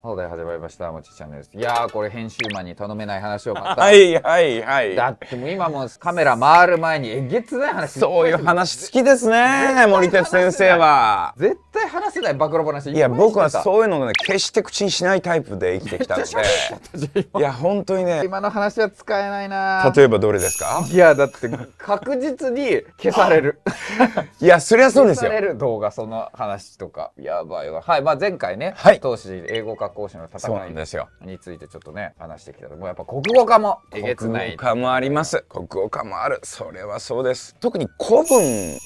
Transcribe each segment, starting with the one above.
放題始まりました。もちチャンネルです。いやー、これ編集マンに頼めない話をまた。はいはいはい。だってもう今もカメラ回る前にえげつない話。そういう話好きですね、森哲先生は。絶対話せない暴露話いや僕はそういうのね決して口にしないタイプで生きてきたのでいや本当にね今の話は使えないな例えばどれですかいやだって確実に消される いやそりゃそうですよ消される動画その話とかやばいわはいまあ前回ね、はい、当時英語科講士の戦いについてちょっとね話してきたもうやっぱ国語科もえげつない国語科もあります国語科もあるそれはそうです特に古文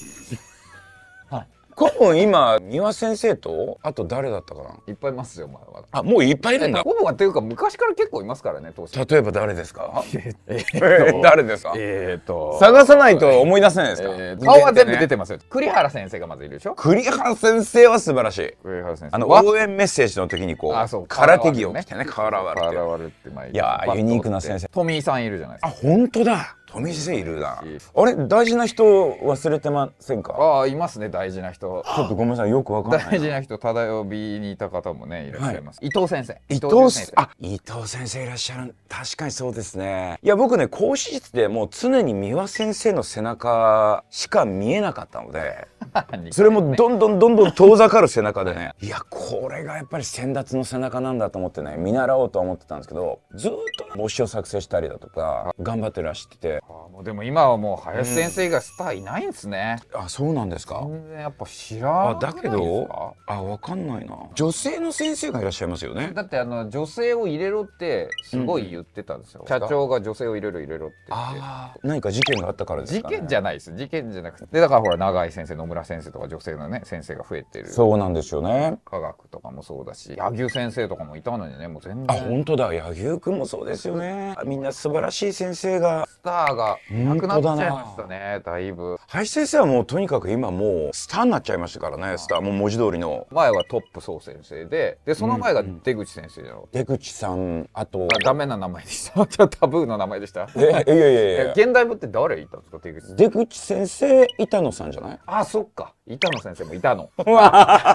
はい顧問今三輪先生とあと誰だったかないっぱいいますよお前はあもういっぱいいるんだ顧問はっていうか昔から結構いますからね当時例えば誰ですか え誰ですかええ。っと探さないと思い出せないですか、顔は全部出てますよ、栗原先生がまずいるでしょ栗原先生は素晴らしい栗原先生あの応援メッセージの時にこう空手着を着てね瓦割るって、いやユニークな先生トミーさんいるじゃないですかあ本当だ富士いるなあれ大事な人忘れてませんかああいますね大事な人ちょっとごめんなさいよくわかんない大事な人ただ呼びにいた方もねいらっしゃいます、はい、伊藤先生伊藤先生あ伊藤先生いらっしゃる確かにそうですねいや僕ね講師室でもう常に三輪先生の背中しか見えなかったので それもどんどんどんどん遠ざかる背中でねいやこれがやっぱり先達の背中なんだと思ってね見習おうとは思ってたんですけどずっと、ね、帽子を作成したりだとか頑張ってらしててあもでも今はもう林先生がスターいないんですね、うん、あそうなんですか全然やっぱ知らないあだけどあわかんないな女性の先生がいらっしゃいますよねだってあの女性を入れろってすごい言ってたんですよ、うん、社長が女性を入れろ入れろって言ってあ何か事件があったからですか、ね、事件じゃないです事件じゃなくてでだからほら永井先生野村先生とか女性のね先生が増えてるそうなんですよね科学とかもそうだし柳生先生とかもいたのにねもう全然あ本当だ柳生君もそうですよねみんな素晴らしい先生がスターーがなくなっちゃいましたね、だだいぶ。林先生はもうとにかく今もうスターになっちゃいましたからね、スター。もう文字通りの。前はトップ総先生で、で、その前が出口先生じゃなかった。出口さん、あと。あダメな名前でした。じゃタブーの名前でした。え、いやいやいや。現代文って誰いたんですか、出口出口先生、板野さんじゃないあ、そっか。板野先生も板野。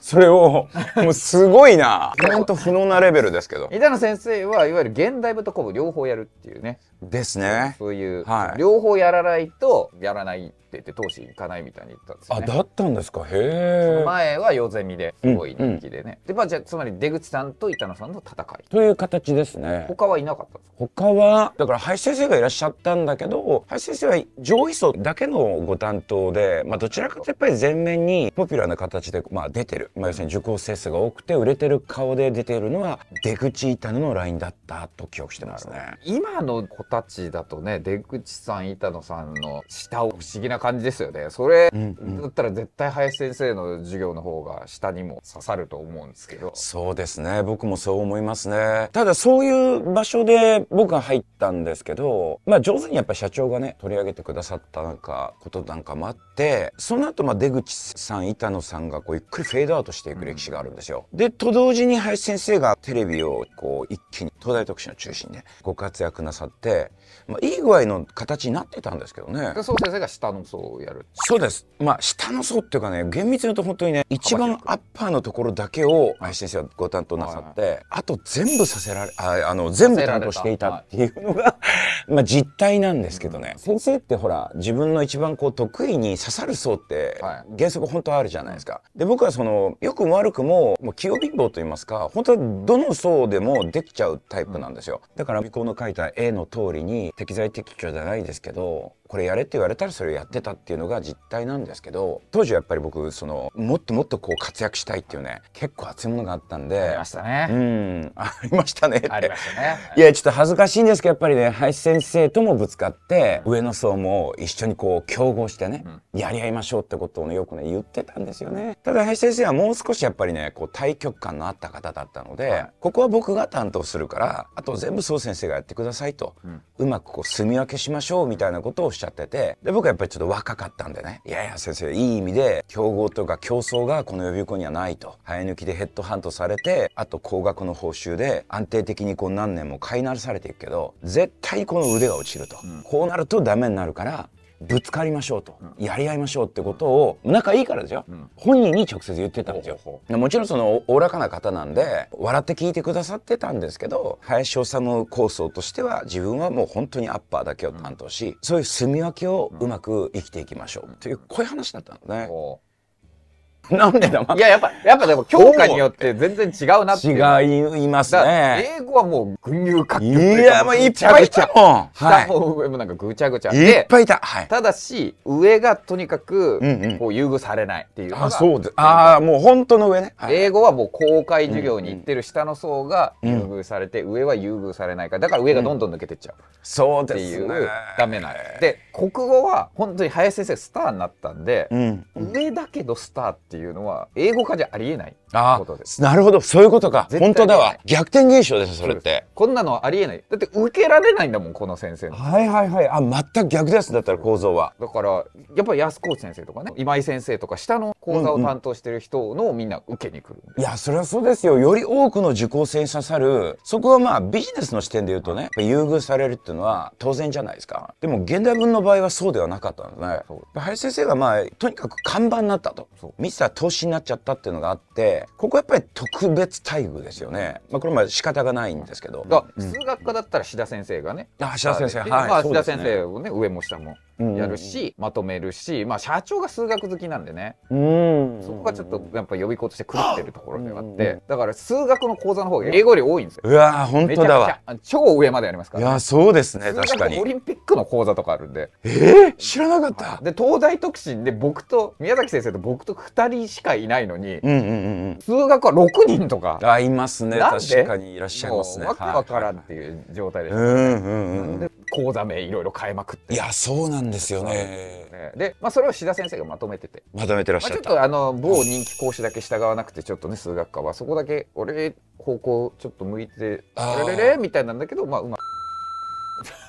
それを、もうすごいな。ほんと不能なレベルですけど。板野先生はいわゆる現代文と古文両方やるっていうね。ですね。そういう、はい、両方やらないとやらないって言って投資行かないみたいに言ったんですよ、ね、あだったんですかへえ前はヨゼミですごい人気でね、うんうん、でまあじゃあつまり出口さんと板野さんの戦いという形ですね他はいなかったんです他はだから林先生がいらっしゃったんだけど林先生は上位層だけのご担当で、まあ、どちらかとやっぱり前面にポピュラーな形で、まあ、出てる、まあ、要するに受講生数が多くて売れてる顔で出てるのは出口板野のラインだったと記憶してますね今の子たちだとね出口さん板野さんの下を不思議な感じですよね。それ、だったら絶対林先生の授業の方が下にも刺さると思うんですけど。そうですね。僕もそう思いますね。ただそういう場所で僕が入ったんですけど、まあ上手にやっぱ社長がね、取り上げてくださったなんか、ことなんかもあって、その後まあ出口さん、板野さんがこうゆっくりフェードアウトしていく歴史があるんですよ。うん、で、と同時に林先生がテレビをこう一気に東大特集の中心でご活躍なさって、まあいい具合の形になってたんですけどね。そう先生が下の層をやるそうですまあ下の層っていうかね厳密に言うと本当にね一番アッパーのところだけを林先生はご担当なさって、はいはい、あと全部させられああの全部担当していたっていうのが、はい、まあ実態なんですけどね、うん、先生ってほら自分の一番こう得意に刺さる層って原則本当あるじゃないですか。で僕はそのよくも悪くももう器用貧乏と言いますか本当はどの層でもできちゃうタイプなんですよ。だから美光の書いた絵の通りに適材適所じゃないですけどこれやれって言われたらそれをやってたっていうのが実態なんですけど当時はやっぱり僕そのもっともっとこう活躍したいっていうね結構熱いものがあったんでありましたねうんありましたねありましたねいやちょっと恥ずかしいんですけどやっぱりね林先生ともぶつかって上の層も一緒にこう競合してね、うん、やり合いましょうってことをねよくね言ってたんですよねただ林先生はもう少しやっぱりねこう対局感のあった方だったので、はい、ここは僕が担当するからあと全部そう先生がやってくださいと、うん、うまくこう住み分けしましょうみたいなことをしちゃってて、で、僕はやっぱりちょっと若かったんでね、いやいや先生、いい意味で、競合とか競争がこの予備校にはないと。生え抜きでヘッドハントされて、あと高額の報酬で安定的にこう何年も飼いならされていくけど、絶対この腕が落ちると。うん、こうなるとダメになるから、ぶつかりましょうと、やり合いましょうってことを仲いいからですよ、本人に直接言ってたんですよもちろんそのおおらかな方なんで笑って聞いてくださってたんですけど林修構想としては自分はもう本当にアッパーだけを担当し、そういう住み分けをうまく生きていきましょうというこういう話だったのね。なんでだ、いや、やっぱ、やっぱでも、教科によって全然違うなって違いますね。英語はもう、群雄割拠。いや、もういっぱいいた。下も上もなんかぐちゃぐちゃ。いっぱいいた。はい。ただし、上がとにかく、こう、優遇されないっていうあ、そうです。ああ、もう本当の上ね。英語はもう公開授業に行ってる下の層が優遇されて、上は優遇されないから、だから上がどんどん抜けてっちゃう。そうです。っていう、ダメな。で、国語は、本当に林先生スターになったんで、上だけどスターっていう。いうのは英語化じゃありえないああ、なるほど。そういうことか。本当だわ。逆転現象です、それって。こんなのありえない。だって受けられないんだもん、この先生の。はいはいはい。あ、全く逆です。だったら構造は。だから、やっぱり安河内先生とかね、今井先生とか、下の講座を担当してる人のみんな受けに来る、うんうん。いや、それはそうですよ。より多くの受講生に刺さる、そこはまあビジネスの視点で言うとね、優遇されるっていうのは当然じゃないですか。でも、現代文の場合はそうではなかったんですね。林先生がまあ、とにかく看板になったと。ミスター投資になっちゃったっていうのがあって、ここやっぱり特別待遇ですよね、まあ、これま仕方がないんですけど、うん、数学科だったら志田先生がねあ志田先生はい、志田先生をね、ね、上も下もやるし、まとめるし、まあ、社長が数学好きなんでね、そこがちょっとやっぱ予備校として狂ってるところではあって、だから数学の講座の方が英語より多いんですよ。うわ本当だわ。超上までありますから、ね、いやそうですね確かに。オリンピックの講座とかあるんで。えー、知らなかった。で東大特進で僕と宮崎先生と僕と2人しかいないのに、うんうんうん、数学は6人とか。あいますね確かにいらっしゃいますね。わけわからんっていう状態です、ね。うんうんうん。講座名いろいろ変えまくっていやそうなんですよねで、まあ、それを志田先生がまとめててまとめてらっしゃっ、まあ、ちょっとあの某人気講師だけ従わなくてちょっとね数学科はそこだけ俺方向ちょっと向いてあれれれみたいなんだけどまあうまく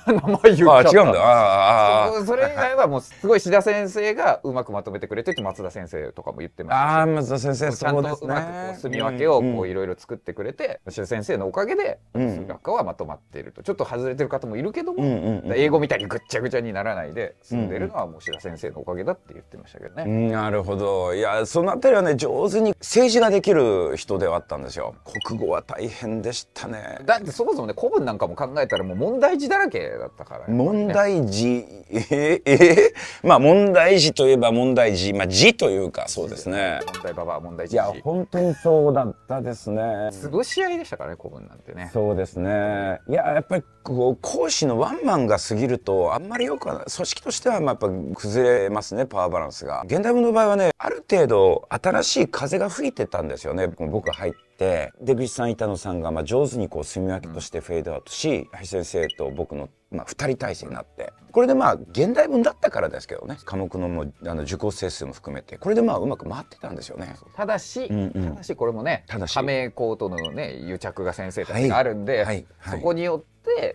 名前言っちゃったあ違うんだああそれ以外はもうすごい志田先生がうまくまとめてくれてって松田先生とかも言ってましああ松田先生ちゃんとうまくこう墨み分けをこういろいろ作ってくれて、志田先生のおかげで数学科はまとまっているとちょっと外れてる方もいるけども、英語みたいにぐっちゃぐちゃにならないで住んでるのはもう志田先生のおかげだって言ってましたけどね、うん、なるほどいやそのあたりはね上手に政治ができる人ではあったんですよ国語は大変でしたねだってそもそもね古文なんかも考えたらもう問題児だらけだったから、ね、問題児えー、えー、まあ問題児といえば問題児まあ児というかそうですね問題ババ問題児いや本当にそうだったですね潰し合いでしたからね古文なんてねそうですねいややっぱりこう講師のワンマンが過ぎるとあんまりよくは組織としてはまあやっぱ崩れますねパワーバランスが現代文の場合はねある程度新しい風が吹いてたんですよね僕が入ってて出口さん板野さんがまあ上手にこう住み分けとしてフェードアウトし、林先生と僕のまあ、2人体制になってこれでまあ現代文だったからですけどね科目のもあの受講生数も含めてこれでまあうまく回ってたんですよねただし、うんうん、ただしこれもね加盟校とのね癒着が先生たちがあるんで、はいはいはい、そこによ、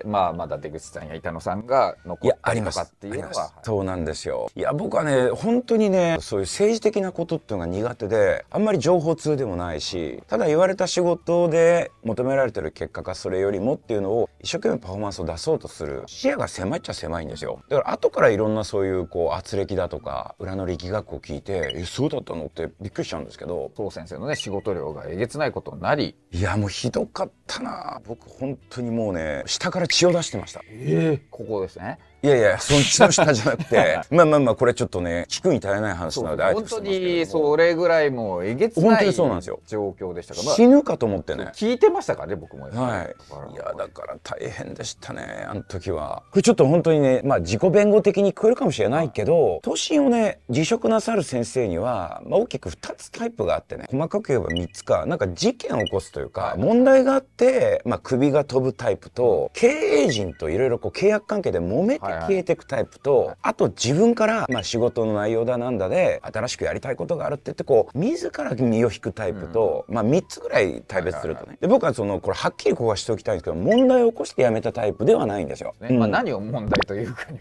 まあ、まだ出口さんや板野さんが残ったりとかっていうのはそうなんですよいや僕はね本当にねそういう政治的なことっていうのが苦手であんまり情報通でもないしただ言われた仕事で求められてる結果がそれよりもっていうのを一生懸命パフォーマンスを出そうとする視野が狭いっちゃ狭いんですよだから後からいろんなそういうこう圧力だとか裏の力学を聞いてえそうだったのってびっくりしちゃうんですけどそ先生のね仕事量がえげつないことになりいやもうひどかったな僕本当にもうね下から血を出してました、えー、ここですねいやいや、そっちの下じゃなくて、まあまあまあ、これちょっとね、聞くに足りない話なので、本当に、それぐらいもう、えげつない。そうなんですよ。状況でしたから、まあ、死ぬかと思ってね。聞いてましたかね、僕も。はい。いや、だから大変でしたね、あの時は。これちょっと本当にね、まあ、自己弁護的に聞こえるかもしれないけど、答申をね、辞職なさる先生には、まあ、大きく2つタイプがあってね、細かく言えば3つか、なんか事件を起こすというか、問題があって、まあ、首が飛ぶタイプと、経営陣といろいろこう、契約関係で揉めて、はい消えていくタイプとあと自分から、まあ、仕事の内容だなんだで新しくやりたいことがあるって言ってこう自ら身を引くタイプと、まあ、3つぐらい対別するとねで僕はそのこれはっきりここはしておきたいんですけど問題を起こして辞めたタイプではないんですよ。まあ、何を問題というかに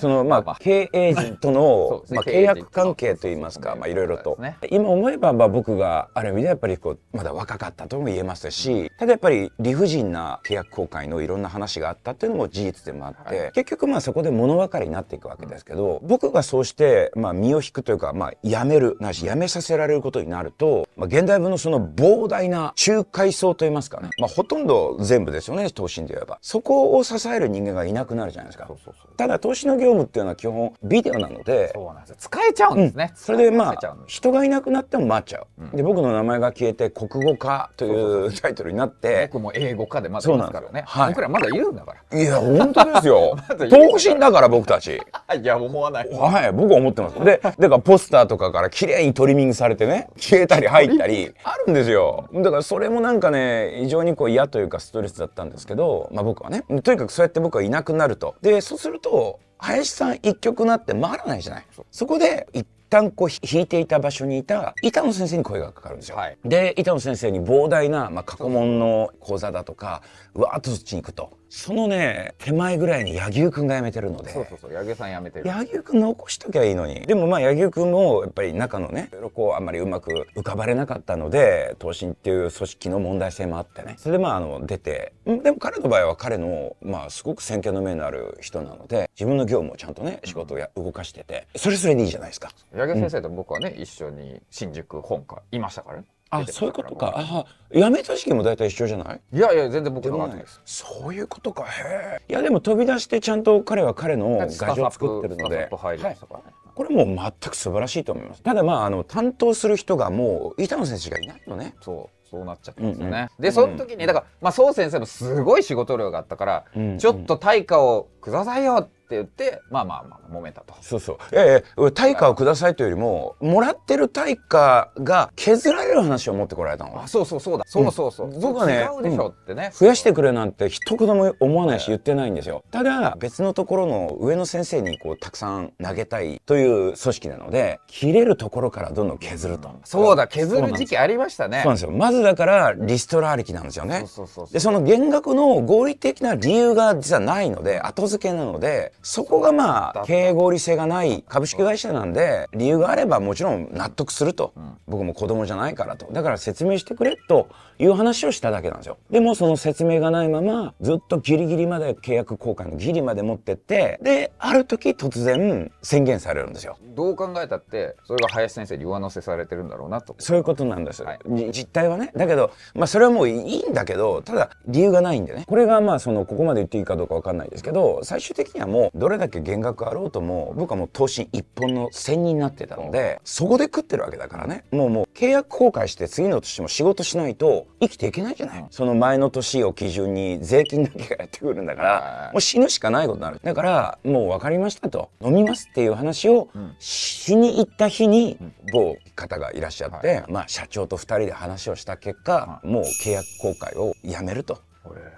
そのまあ経営陣との、まあ、契約関係といいますかいろいろと、今思えばまあ僕がある意味でやっぱりこうまだ若かったとも言えますしただやっぱり理不尽な契約更改のいろんな話があったっていうのも事実でもあって、結局まあそこで物分かりになっていくわけですけど、僕がそうして、まあ身を引くというか、まあやめる、なしやめさせられることになると、まあ現代文のその膨大な仲介層といいますかね、まあほとんど全部ですよね、投資で言えば。そこを支える人間がいなくなるじゃないですか。そうそうそうただ投資の業務っていうのは基本ビデオなので、そうなんです使えちゃうんですね。うん、それでまあ、人がいなくなっても待っちゃう。うん、で、僕の名前が消えて国語化というタイトルになって、僕も英語化でまだいますからね。はい、僕らまだ言うんだから。いや、本当ですよ。ま盲信だから僕たち。いや、思わない。はい、僕は思ってます。で、だからポスターとかから綺麗にトリミングされてね、消えたり入ったり、あるんですよ。だからそれもなんかね、非常にこう嫌というかストレスだったんですけど、まあ僕はね、とにかくそうやって僕はいなくなると。で、そうすると、林さん一曲なって回らないじゃない。そこで一旦こう引いていた場所にいた板野先生に声がかかるんですよ。はい、で板野先生に膨大な、まあ、過去問の講座だとかわーっとそっちに行くと。そのね手前ぐらいに柳生くんが辞めてるのでそうそうそう柳生さん辞めてる柳生くん残しときゃいいのにでもまあ柳生くんもやっぱり中のねこうあんまりうまく浮かばれなかったので東進っていう組織の問題性もあってねそれでまああの出てでも彼の場合は彼のまあすごく先見の目のある人なので自分の業務をちゃんとね仕事をや、動かしててそれそれでいいじゃないですか柳生先生と僕はね、うん、一緒に新宿本科いましたからねあそういうことかあやめた時期も大体一緒じゃないいやいや全然僕の方ですそういうことかへえいやでも飛び出してちゃんと彼は彼の画像を作ってるので、はい、これも全く素晴らしいと思いますただまああの担当する人がもう板野選手がいないのねそうそうなっちゃったんですよね、うんうん、でその時にだから、まあ、宋先生もすごい仕事量があったから、うんうん、ちょっと対価をくださいよってって言って、まあまあまあ、揉めたと。そうそう。ええ、対価をくださいというよりも、もらってる対価が削られる話を持ってこられたの。あ、そうそうそうだ。そうそうそう。僕はね、違うでしょってね、うん、増やしてくれなんて一言も思わないし言ってないんですよ。ただ、別のところの上の先生にこう、たくさん投げたいという組織なので、切れるところからどんどん削ると。うん、そうだ、削る時期ありましたね。そうなんですよ。まずだから、リストラありきなんですよね。そうそうそうそう。で、その減額の合理的な理由が実はないので、後付けなので、そこがまあ経営合理性がない株式会社なんで理由があればもちろん納得すると、僕も子供じゃないからとだから説明してくれという話をしただけなんですよ。でもその説明がないままずっとギリギリまで契約更改のギリまで持ってってである時突然宣言されるんですよ。どう考えたってそれが林先生に上乗せされてるんだろうなと。そういうことなんです、はい、実態はねだけど、まあ、それはもういいんだけどただ理由がないんでねこれがまあそのここまで言っていいかどうか分かんないですけど最終的にはもうどれだけ減額あろうとも僕はもう投資一本の線になってたのでそこで食ってるわけだからねもうもう契約更改して次の年も仕事しないと生きていけないじゃない、その前の年を基準に税金だけがやってくるんだから、もう死ぬしかないことになるだからもう分かりましたと飲みますっていう話をしに行った日に某方がいらっしゃって、まあ社長と2人で話をした結果、もう契約更改をやめると。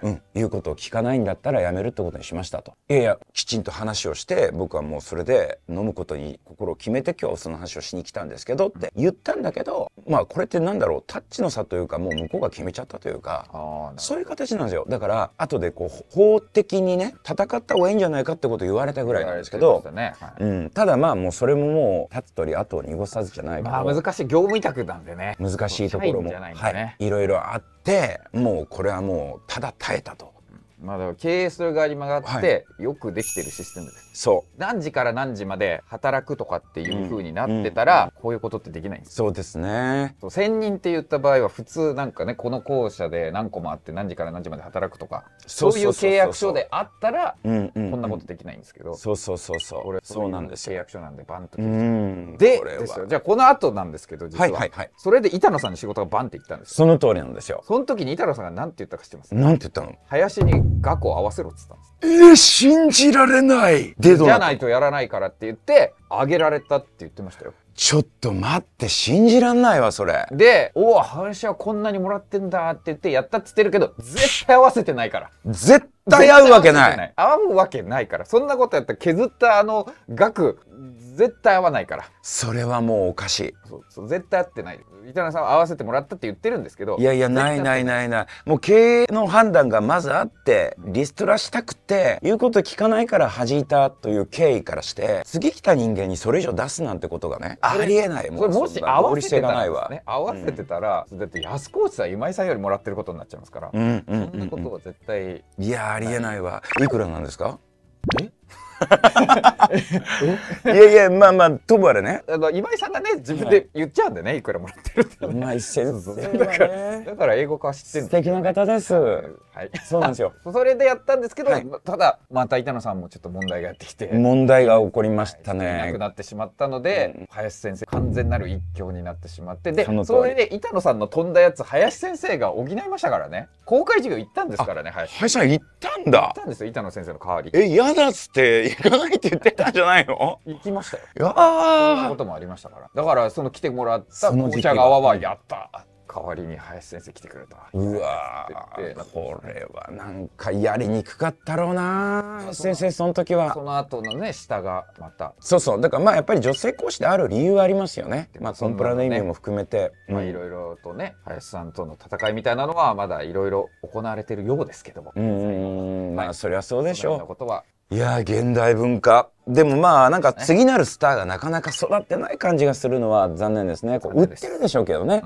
うん、言うことを聞かないんだったらやめるってことにしましたと。いやいや、きちんと話をして、僕はもうそれで飲むことに心を決めて今日その話をしに来たんですけどって言ったんだけど、まあこれってなんだろう、タッチの差というかもう向こうが決めちゃったというか、そういう形なんですよ。だから、後でこう、法的にね、戦った方がいいんじゃないかってこと言われたぐらいなんですけど、ねはい、うん、ただまあもうそれももう、立つ鳥後を濁さずじゃないかど。まあ難しい、業務委託なんでね。難しいところも、はい、いろいろあって、てもうこれはもうただ耐えたとまあ、経営する側に曲がって、よくできてるシステムですそう何時から何時まで働くとかっていうふうになってたら、うん、こういうことってできないんですそうですね1任人って言った場合は普通なんかねこの校舎で何個もあって何時から何時まで働くとかそういう契約書であったらこんなことできないんですけどそうそうそうそうそうなんです契約書なんでバンとでですよじゃあこの後なんですけど実は,、はいはいはい、それで板野さんに仕事がバンっていったんですその通りなんですよその時に板野さんが何て言ったか知ってますなんて言ったの林に額を合わせろっつったんですえー、信じられないでじゃないとやらないからって言ってあげられたって言ってましたよちょっと待って信じらんないわそれで「おお林はこんなにもらってんだ」って言ってやったっつってるけど絶対合わせてないから絶対合うわけない。合うわけないから。そんなことやったら削ったあの額、絶対合わないから。それはもうおかしい。そうそう絶対合ってない。板野さんは合わせてもらったって言ってるんですけど。いやいや、ないないないない。もう経営の判断がまずあって、リストラしたくて、言うこと聞かないから弾いたという経緯からして、次来た人間にそれ以上出すなんてことがね、ありえない。もうもし合わせてたら、ね、合わせてたら、うん、だって安河内さん、今井さんよりもらってることになっちゃいますから。うん、そんなことは絶対。いやありえないわいくらなんですかえ いやいやまあまあともあれねあの今井さんがね自分で言っちゃうんでねいくらもらってるって、ね、まい先生、ね、だからだから英語化してる素敵な方ですはいそうなんですよ それでやったんですけど、はい、ただまた板野さんもちょっと問題がやってきて問題が起こりましたね、はい、なくなってしまったので、うん、林先生完全なる一強になってしまってでそれで板野さんの飛んだやつ林先生が補いましたからね公開授業行ったんですからね林さん行ったんだ行ったんですよ板野先生の代わりえ嫌だっつって行かないって言ってたんじゃないの行きましたよ。いやそんなこともありましたから。だからその来てもらった紅茶側はやった代わりに林先生来てくれたうわこれはなんかやりにくかったろうな先生その時はその後のね下がまたそうそうだからまあやっぱり女性講師である理由はありますよねまあコンプラの意味も含めて、ね、まあいろいろとね林さんとの戦いみたいなのはまだいろいろ行われてるようですけどもうんまあそりゃそうでしょうことはいや現代文化でもまあなんか次なるスターがなかなか育ってない感じがするのは残念ですね。こう売ってるでしょうけどね。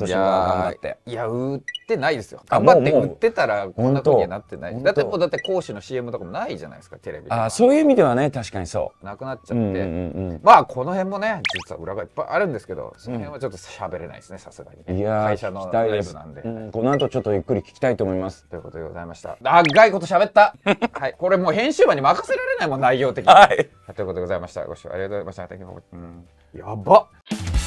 年が頑張って。いや売ってないですよ。頑張って売ってたらこんな時になってない。だってもうだって講師の CM とかもないじゃないですかテレビ。あそういう意味ではね確かにそう。なくなっちゃって。まあこの辺もね実は裏がいっぱいあるんですけどその辺はちょっと喋れないですねさすがに。いや会社のライブなんで。この後ちょっとゆっくり聞きたいと思います。ということでございました。長いこと喋った。はいこれもう編集部に任せられないもん内容的に。はい。ということでございました。ご視聴ありがとうございました。やば